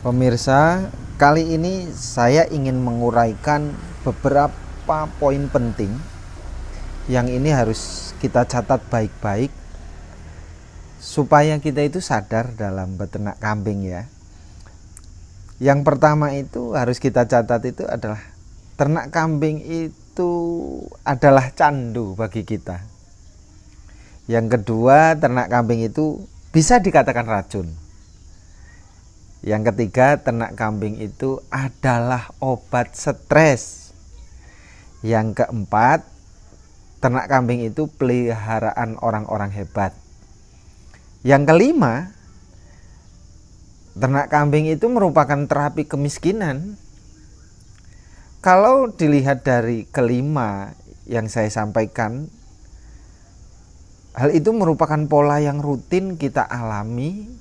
Pemirsa, kali ini saya ingin menguraikan beberapa poin penting yang ini harus kita catat baik-baik supaya kita itu sadar dalam beternak kambing ya. Yang pertama itu harus kita catat itu adalah ternak kambing itu adalah candu bagi kita. Yang kedua, ternak kambing itu bisa dikatakan racun yang ketiga, ternak kambing itu adalah obat stres. Yang keempat, ternak kambing itu peliharaan orang-orang hebat. Yang kelima, ternak kambing itu merupakan terapi kemiskinan. Kalau dilihat dari kelima yang saya sampaikan, hal itu merupakan pola yang rutin kita alami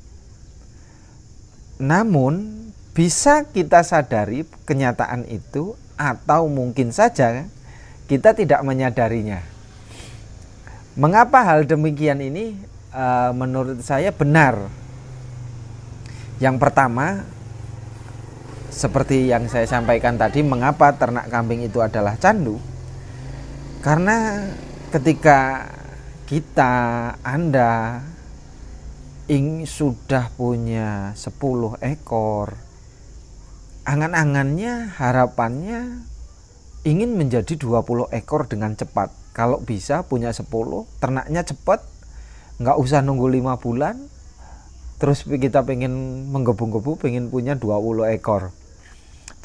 namun bisa kita sadari kenyataan itu atau mungkin saja kita tidak menyadarinya. Mengapa hal demikian ini e, menurut saya benar? Yang pertama seperti yang saya sampaikan tadi mengapa ternak kambing itu adalah candu? Karena ketika kita, Anda ingin sudah punya 10 ekor angan-angannya harapannya ingin menjadi 20 ekor dengan cepat kalau bisa punya 10 ternaknya cepat nggak usah nunggu lima bulan terus kita pengen menggebu-gebu pengen punya 20 ekor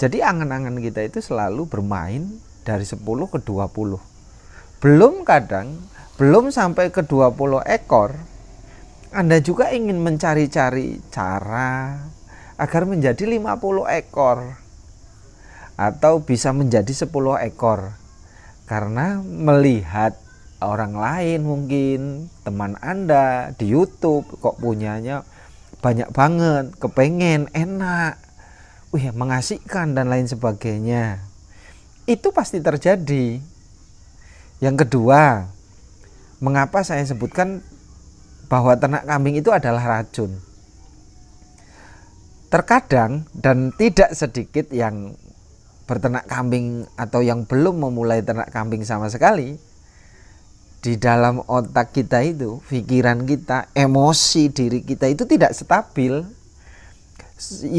jadi angan-angan kita itu selalu bermain dari 10 ke 20 belum kadang belum sampai ke 20 ekor anda juga ingin mencari-cari cara agar menjadi 50 ekor atau bisa menjadi 10 ekor karena melihat orang lain mungkin teman Anda di YouTube kok punyanya banyak banget, kepengen, enak, wih mengasihkan dan lain sebagainya. Itu pasti terjadi. Yang kedua, mengapa saya sebutkan bahwa ternak kambing itu adalah racun. Terkadang dan tidak sedikit yang berternak kambing atau yang belum memulai ternak kambing sama sekali di dalam otak kita itu, pikiran kita, emosi diri kita itu tidak stabil.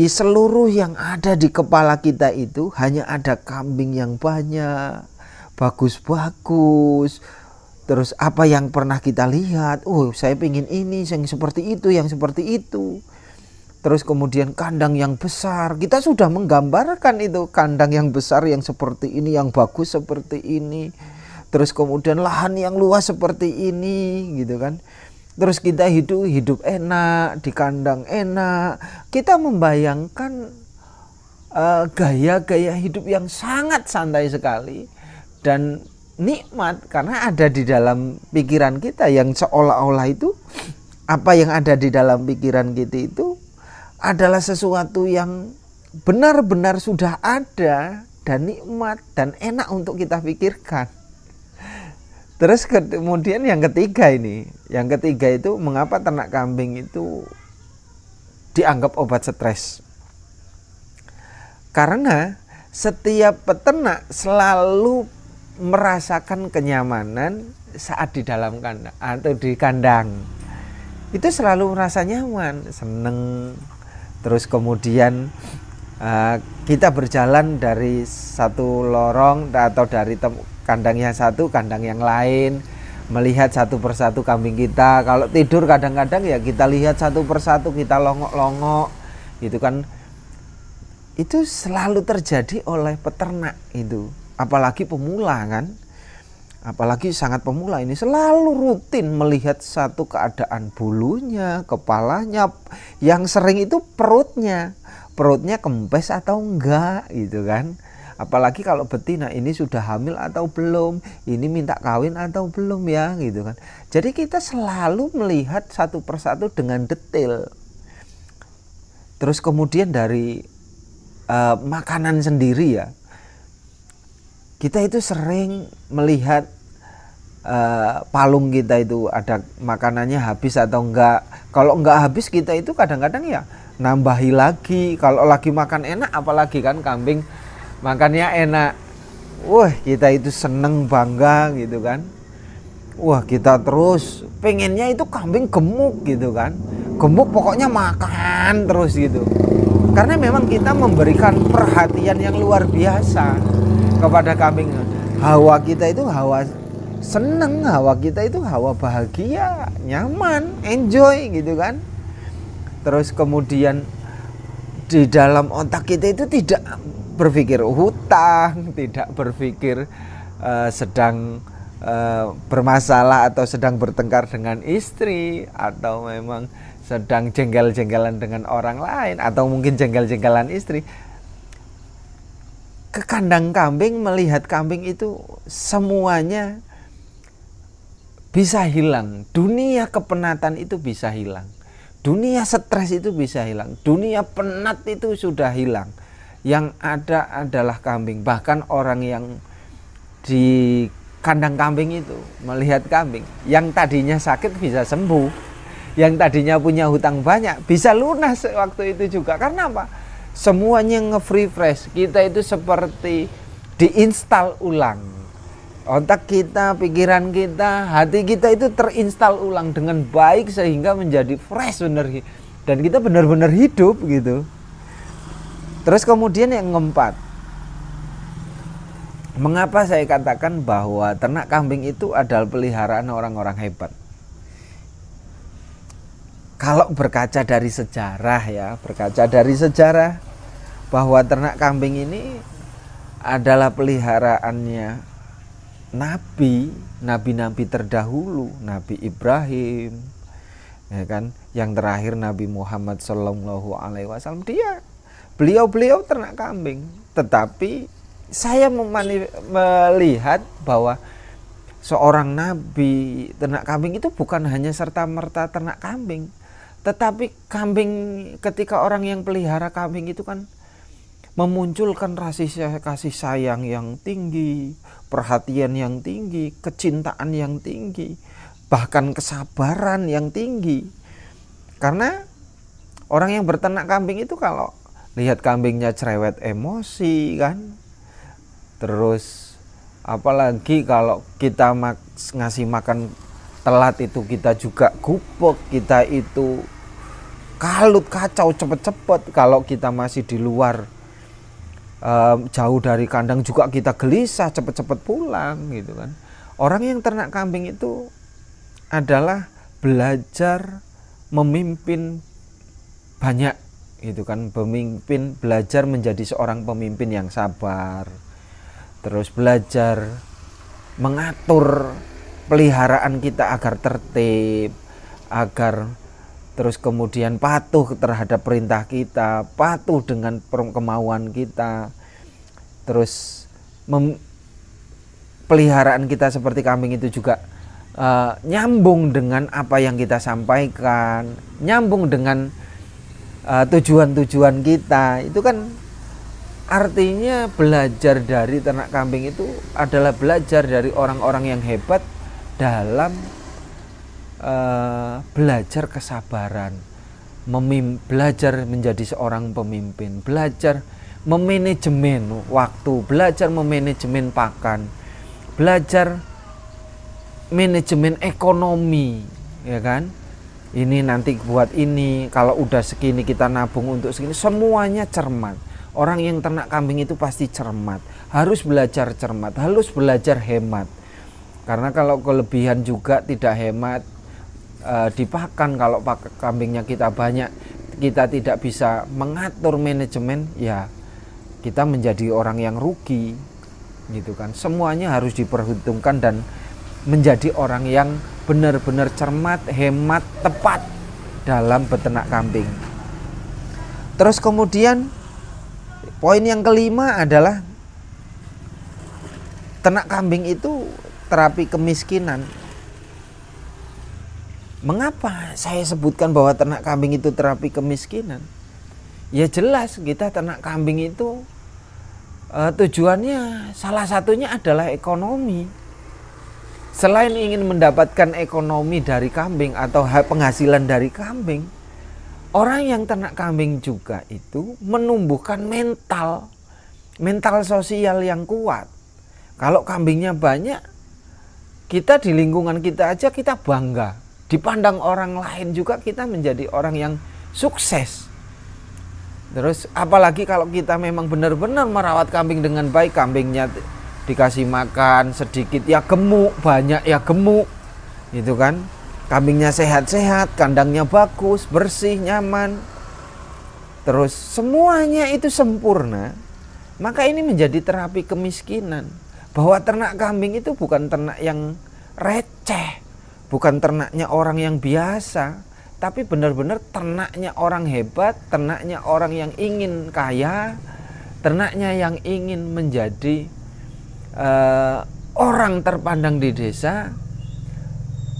Seluruh yang ada di kepala kita itu hanya ada kambing yang banyak, bagus-bagus, Terus apa yang pernah kita lihat? Oh, saya ingin ini, yang seperti itu, yang seperti itu. Terus kemudian kandang yang besar. Kita sudah menggambarkan itu kandang yang besar yang seperti ini, yang bagus seperti ini. Terus kemudian lahan yang luas seperti ini, gitu kan. Terus kita hidup hidup enak, di kandang enak. Kita membayangkan eh, gaya-gaya uh, hidup yang sangat santai sekali dan nikmat karena ada di dalam pikiran kita yang seolah-olah itu apa yang ada di dalam pikiran kita itu adalah sesuatu yang benar-benar sudah ada dan nikmat dan enak untuk kita pikirkan. Terus kemudian yang ketiga ini, yang ketiga itu mengapa ternak kambing itu dianggap obat stres? Karena setiap peternak selalu merasakan kenyamanan saat di dalam kandang atau di kandang itu selalu merasa nyaman seneng terus kemudian uh, kita berjalan dari satu lorong atau dari kandang yang satu kandang yang lain melihat satu persatu kambing kita kalau tidur kadang-kadang ya kita lihat satu persatu kita longok-longok gitu kan itu selalu terjadi oleh peternak itu apalagi pemula kan apalagi sangat pemula ini selalu rutin melihat satu keadaan bulunya, kepalanya, yang sering itu perutnya. Perutnya kempes atau enggak gitu kan. Apalagi kalau betina ini sudah hamil atau belum, ini minta kawin atau belum ya gitu kan. Jadi kita selalu melihat satu persatu dengan detail. Terus kemudian dari uh, makanan sendiri ya, kita itu sering melihat uh, palung kita itu ada makanannya habis atau enggak. Kalau enggak habis kita itu kadang-kadang ya nambahi lagi. Kalau lagi makan enak apalagi kan kambing makannya enak. Wah, kita itu seneng bangga gitu kan. Wah, kita terus pengennya itu kambing gemuk gitu kan. Gemuk pokoknya makan terus gitu. Karena memang kita memberikan perhatian yang luar biasa kepada kambing hawa kita itu hawa seneng hawa kita itu hawa bahagia nyaman enjoy gitu kan terus kemudian di dalam otak kita itu tidak berpikir hutang tidak berpikir uh, sedang uh, bermasalah atau sedang bertengkar dengan istri atau memang sedang jengkel-jengkelan dengan orang lain atau mungkin jengkel-jengkelan istri ke kandang kambing melihat kambing itu semuanya bisa hilang. Dunia kepenatan itu bisa hilang. Dunia stres itu bisa hilang. Dunia penat itu sudah hilang. Yang ada adalah kambing. Bahkan orang yang di kandang kambing itu melihat kambing yang tadinya sakit bisa sembuh. Yang tadinya punya hutang banyak bisa lunas waktu itu juga. Karena apa? semuanya nge fresh kita itu seperti diinstal ulang otak kita pikiran kita hati kita itu terinstal ulang dengan baik sehingga menjadi fresh benar dan kita benar-benar hidup gitu terus kemudian yang keempat mengapa saya katakan bahwa ternak kambing itu adalah peliharaan orang-orang hebat kalau berkaca dari sejarah ya berkaca dari sejarah bahwa ternak kambing ini adalah peliharaannya nabi, nabi-nabi terdahulu, Nabi Ibrahim, ya kan? Yang terakhir Nabi Muhammad Shallallahu Alaihi Wasallam dia, beliau-beliau ternak kambing. Tetapi saya memani melihat bahwa seorang nabi ternak kambing itu bukan hanya serta merta ternak kambing tetapi kambing ketika orang yang pelihara kambing itu kan memunculkan rasa kasih sayang yang tinggi, perhatian yang tinggi, kecintaan yang tinggi, bahkan kesabaran yang tinggi. Karena orang yang bertenak kambing itu kalau lihat kambingnya cerewet emosi kan. Terus apalagi kalau kita ngasih makan telat itu kita juga gupek, kita itu kalut kacau cepet-cepet kalau kita masih di luar um, jauh dari kandang juga kita gelisah cepet-cepet pulang gitu kan orang yang ternak kambing itu adalah belajar memimpin banyak gitu kan pemimpin belajar menjadi seorang pemimpin yang sabar terus belajar mengatur peliharaan kita agar tertib agar terus kemudian patuh terhadap perintah kita, patuh dengan kemauan kita, terus mem peliharaan kita seperti kambing itu juga uh, nyambung dengan apa yang kita sampaikan, nyambung dengan eh, tujuan-tujuan uh, tujuan -tujuan kita, itu kan artinya belajar dari ternak kambing itu adalah belajar dari orang-orang yang hebat dalam Eh, belajar kesabaran, memim belajar menjadi seorang pemimpin, belajar memanajemen waktu, belajar memanajemen pakan, belajar manajemen ekonomi, ya kan? Ini nanti buat ini, kalau udah segini kita nabung untuk segini, semuanya cermat. Orang yang ternak kambing itu pasti cermat, harus belajar cermat, harus belajar hemat. Karena kalau kelebihan juga tidak hemat, Eh, dipakan kalau kambingnya kita banyak kita tidak bisa mengatur manajemen ya kita menjadi orang yang rugi gitu kan semuanya harus diperhitungkan dan menjadi orang yang benar-benar cermat hemat tepat dalam beternak kambing terus kemudian poin yang kelima adalah ternak kambing itu terapi kemiskinan Mengapa saya sebutkan bahwa ternak kambing itu terapi kemiskinan? Ya jelas kita ternak kambing itu uh, tujuannya salah satunya adalah ekonomi. Selain ingin mendapatkan ekonomi dari kambing atau penghasilan dari kambing, orang yang ternak kambing juga itu menumbuhkan mental mental sosial yang kuat. Kalau kambingnya banyak, kita di lingkungan kita aja kita bangga dipandang orang lain juga kita menjadi orang yang sukses. Terus apalagi kalau kita memang benar-benar merawat kambing dengan baik, kambingnya dikasih makan sedikit ya gemuk, banyak ya gemuk. Gitu kan? Kambingnya sehat-sehat, kandangnya bagus, bersih, nyaman. Terus semuanya itu sempurna. Maka ini menjadi terapi kemiskinan. Bahwa ternak kambing itu bukan ternak yang receh bukan ternaknya orang yang biasa, tapi benar-benar ternaknya orang hebat, ternaknya orang yang ingin kaya, ternaknya yang ingin menjadi uh, orang terpandang di desa.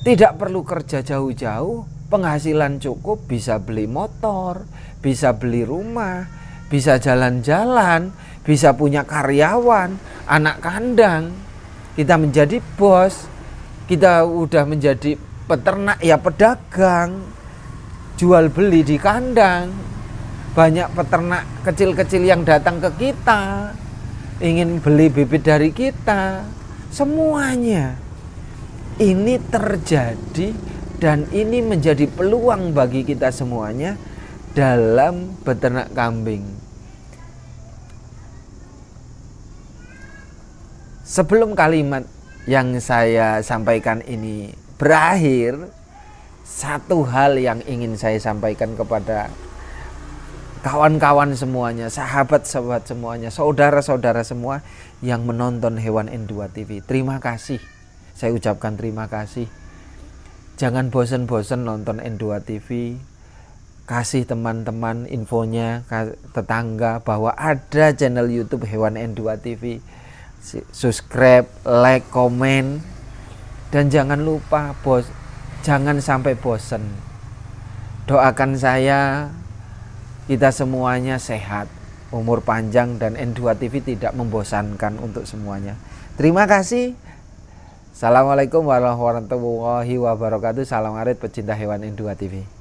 Tidak perlu kerja jauh-jauh, penghasilan cukup bisa beli motor, bisa beli rumah, bisa jalan-jalan, bisa punya karyawan, anak kandang. Kita menjadi bos kita udah menjadi peternak ya pedagang jual beli di kandang banyak peternak kecil-kecil yang datang ke kita ingin beli bibit dari kita semuanya ini terjadi dan ini menjadi peluang bagi kita semuanya dalam beternak kambing sebelum kalimat yang saya sampaikan ini berakhir, satu hal yang ingin saya sampaikan kepada kawan-kawan semuanya, sahabat-sahabat semuanya, saudara-saudara semua yang menonton Hewan N2 TV. Terima kasih. Saya ucapkan terima kasih. Jangan bosen-bosen nonton N2 TV. Kasih teman-teman infonya, tetangga bahwa ada channel YouTube Hewan N2 TV subscribe, like, komen dan jangan lupa bos jangan sampai bosen. Doakan saya kita semuanya sehat, umur panjang dan N2 TV tidak membosankan untuk semuanya. Terima kasih. Assalamualaikum warahmatullahi wabarakatuh. Salam arit pecinta hewan N2 TV.